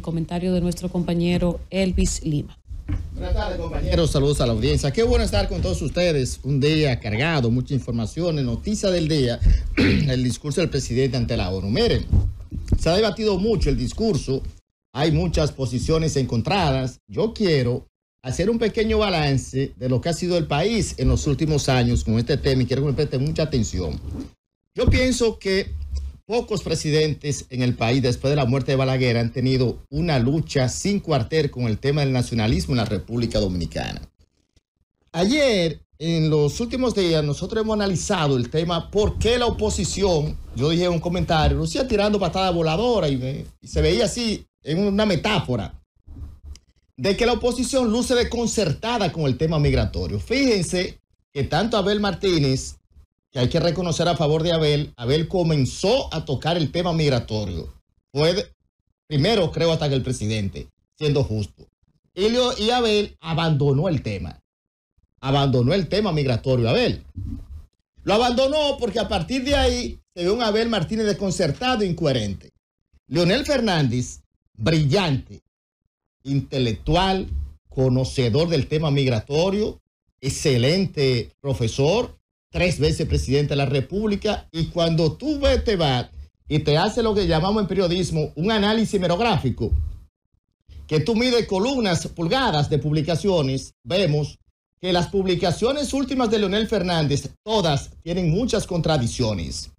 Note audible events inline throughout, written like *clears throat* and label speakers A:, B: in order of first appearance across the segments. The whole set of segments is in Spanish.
A: comentario de nuestro compañero Elvis Lima. Buenas tardes, compañeros. Saludos a la audiencia. Qué bueno estar con todos ustedes. Un día cargado, mucha información, noticia del día, *clears throat* el discurso del presidente ante la ONU. Miren, se ha debatido mucho el discurso, hay muchas posiciones encontradas. Yo quiero hacer un pequeño balance de lo que ha sido el país en los últimos años con este tema y quiero que me presten mucha atención. Yo pienso que Pocos presidentes en el país después de la muerte de Balaguer han tenido una lucha sin cuartel con el tema del nacionalismo en la República Dominicana. Ayer, en los últimos días, nosotros hemos analizado el tema por qué la oposición, yo dije en un comentario, Lucía tirando patada voladora y, y se veía así en una metáfora de que la oposición luce desconcertada con el tema migratorio. Fíjense que tanto Abel Martínez que hay que reconocer a favor de Abel, Abel comenzó a tocar el tema migratorio. Fue primero, creo, hasta que el presidente, siendo justo. Elio y Abel abandonó el tema. Abandonó el tema migratorio Abel. Lo abandonó porque a partir de ahí se ve un Abel Martínez desconcertado e incoherente. Leonel Fernández, brillante, intelectual, conocedor del tema migratorio, excelente profesor, tres veces presidente de la República, y cuando tú te este y te hace lo que llamamos en periodismo un análisis merográfico, que tú mides columnas pulgadas de publicaciones, vemos que las publicaciones últimas de Leonel Fernández, todas tienen muchas contradicciones.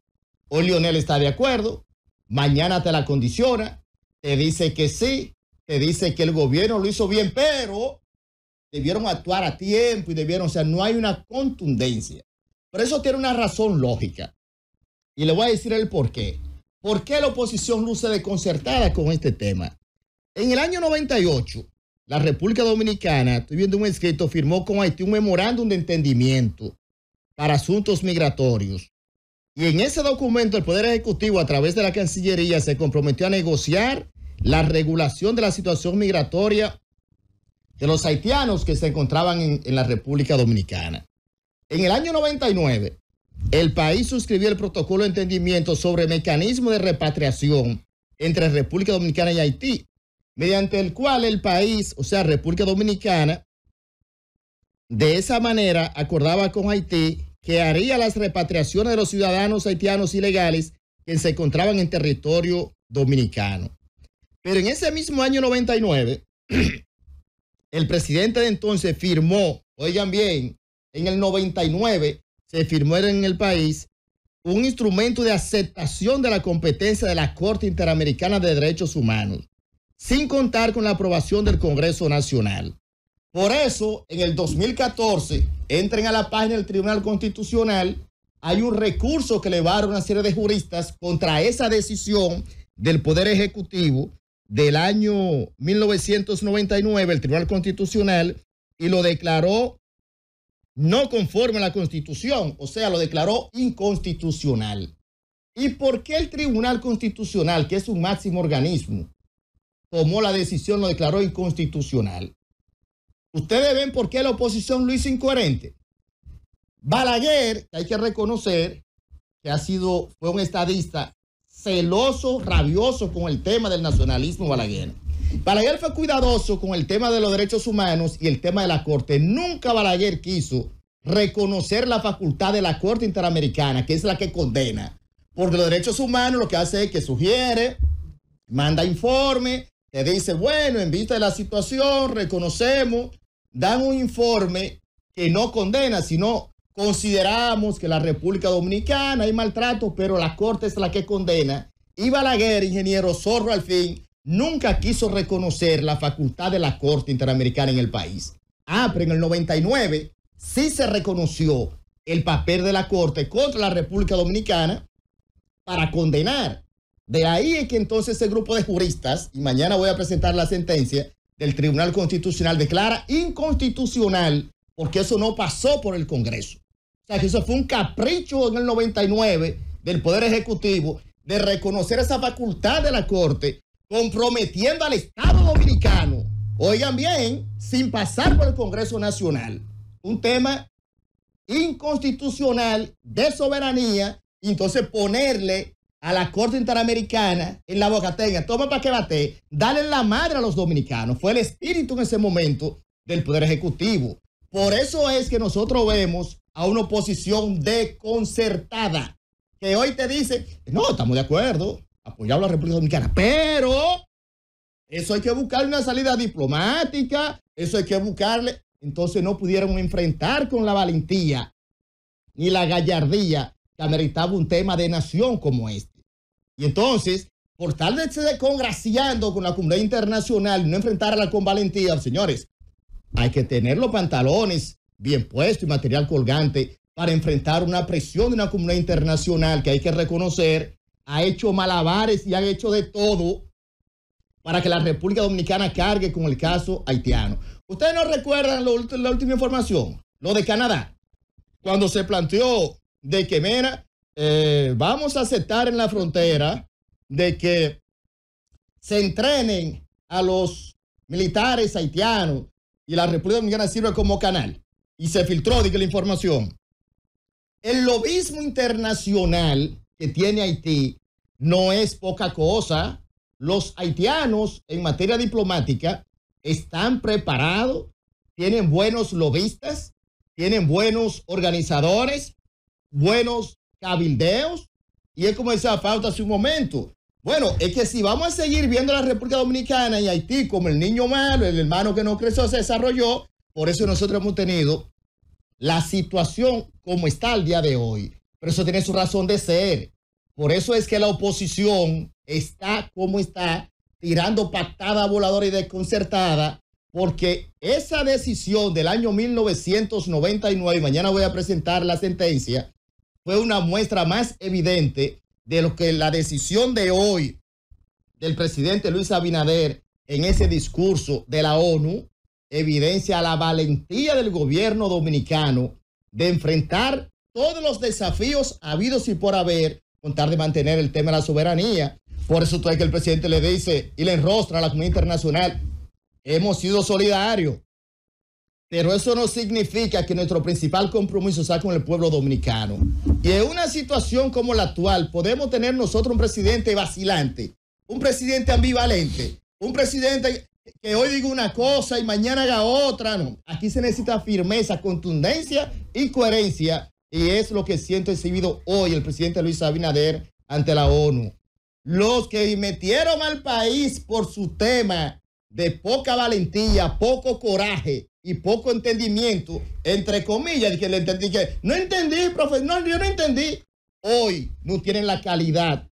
A: Hoy Leonel está de acuerdo, mañana te la condiciona, te dice que sí, te dice que el gobierno lo hizo bien, pero debieron actuar a tiempo y debieron, o sea, no hay una contundencia. Por eso tiene una razón lógica. Y le voy a decir el por qué. ¿Por qué la oposición luce desconcertada con este tema? En el año 98, la República Dominicana, estoy viendo un escrito, firmó con Haití un memorándum de entendimiento para asuntos migratorios. Y en ese documento, el Poder Ejecutivo, a través de la Cancillería, se comprometió a negociar la regulación de la situación migratoria de los haitianos que se encontraban en la República Dominicana. En el año 99, el país suscribió el protocolo de entendimiento sobre mecanismo de repatriación entre República Dominicana y Haití, mediante el cual el país, o sea, República Dominicana, de esa manera acordaba con Haití que haría las repatriaciones de los ciudadanos haitianos ilegales que se encontraban en territorio dominicano. Pero en ese mismo año 99, *clears throat* el presidente de entonces firmó, oigan bien, en el 99 se firmó en el país un instrumento de aceptación de la competencia de la Corte Interamericana de Derechos Humanos, sin contar con la aprobación del Congreso Nacional. Por eso, en el 2014, entren a la página del Tribunal Constitucional, hay un recurso que elevaron una serie de juristas contra esa decisión del Poder Ejecutivo del año 1999, el Tribunal Constitucional, y lo declaró no conforme a la Constitución, o sea, lo declaró inconstitucional. ¿Y por qué el Tribunal Constitucional, que es un máximo organismo, tomó la decisión, lo declaró inconstitucional? Ustedes ven por qué la oposición lo hizo incoherente. Balaguer, hay que reconocer que ha sido, fue un estadista celoso, rabioso con el tema del nacionalismo balaguer. Balaguer fue cuidadoso con el tema de los derechos humanos y el tema de la Corte. Nunca Balaguer quiso reconocer la facultad de la Corte Interamericana, que es la que condena. Porque los derechos humanos lo que hace es que sugiere, manda informe, te dice, bueno, en vista de la situación, reconocemos, dan un informe que no condena, sino consideramos que la República Dominicana hay maltrato, pero la Corte es la que condena. Y Balaguer, ingeniero Zorro, al fin, nunca quiso reconocer la facultad de la Corte Interamericana en el país. Ah, pero en el 99 sí se reconoció el papel de la Corte contra la República Dominicana para condenar. De ahí es que entonces ese grupo de juristas, y mañana voy a presentar la sentencia del Tribunal Constitucional, declara inconstitucional porque eso no pasó por el Congreso. O sea, que eso fue un capricho en el 99 del Poder Ejecutivo de reconocer esa facultad de la Corte comprometiendo al Estado Dominicano, oigan bien, sin pasar por el Congreso Nacional. Un tema inconstitucional de soberanía, y entonces ponerle a la Corte Interamericana en la boca tenga, toma para que bate, dale la madre a los dominicanos. Fue el espíritu en ese momento del Poder Ejecutivo. Por eso es que nosotros vemos a una oposición desconcertada, que hoy te dice, no, estamos de acuerdo, apoyado a la República Dominicana. Pero eso hay que buscarle una salida diplomática, eso hay que buscarle. Entonces no pudieron enfrentar con la valentía ni la gallardía que ameritaba un tema de nación como este. Y entonces, por tal de estar congraciando con la comunidad internacional y no enfrentarla con valentía, señores, hay que tener los pantalones bien puestos y material colgante para enfrentar una presión de una comunidad internacional que hay que reconocer ha hecho malabares y ha hecho de todo para que la República Dominicana cargue con el caso haitiano. ¿Ustedes no recuerdan la última información? Lo de Canadá. Cuando se planteó de que, mira, eh, vamos a aceptar en la frontera de que se entrenen a los militares haitianos y la República Dominicana sirve como canal. Y se filtró, dije, la información. El lobismo internacional tiene Haití no es poca cosa. Los haitianos en materia diplomática están preparados, tienen buenos lobistas, tienen buenos organizadores, buenos cabildeos. Y es como decía falta hace un momento. Bueno, es que si vamos a seguir viendo la República Dominicana y Haití como el niño malo, el hermano que no creció, se desarrolló, por eso nosotros hemos tenido la situación como está el día de hoy. Pero eso tiene su razón de ser. Por eso es que la oposición está como está, tirando patada voladora y desconcertada, porque esa decisión del año 1999, mañana voy a presentar la sentencia, fue una muestra más evidente de lo que la decisión de hoy del presidente Luis Abinader en ese discurso de la ONU evidencia la valentía del gobierno dominicano de enfrentar todos los desafíos habidos y por haber, contar de mantener el tema de la soberanía. Por eso es que el presidente le dice y le enrostra a la comunidad internacional, hemos sido solidarios, pero eso no significa que nuestro principal compromiso sea con el pueblo dominicano. Y en una situación como la actual, podemos tener nosotros un presidente vacilante, un presidente ambivalente, un presidente que hoy diga una cosa y mañana haga otra. No, aquí se necesita firmeza, contundencia y coherencia y es lo que siento exhibido hoy el presidente Luis Abinader ante la ONU. Los que metieron al país por su tema de poca valentía, poco coraje y poco entendimiento, entre comillas, que le entendí que no entendí, profesor, no, yo no entendí. Hoy no tienen la calidad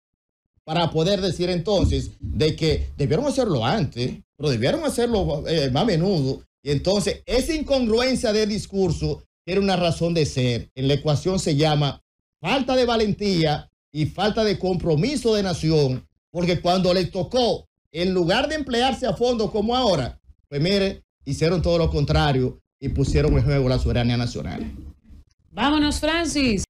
A: para poder decir entonces de que debieron hacerlo antes, pero debieron hacerlo eh, más menudo. Y entonces esa incongruencia de discurso tiene una razón de ser. En la ecuación se llama falta de valentía y falta de compromiso de nación, porque cuando les tocó, en lugar de emplearse a fondo como ahora, pues mire, hicieron todo lo contrario y pusieron en juego la soberanía nacional. Vámonos, Francis.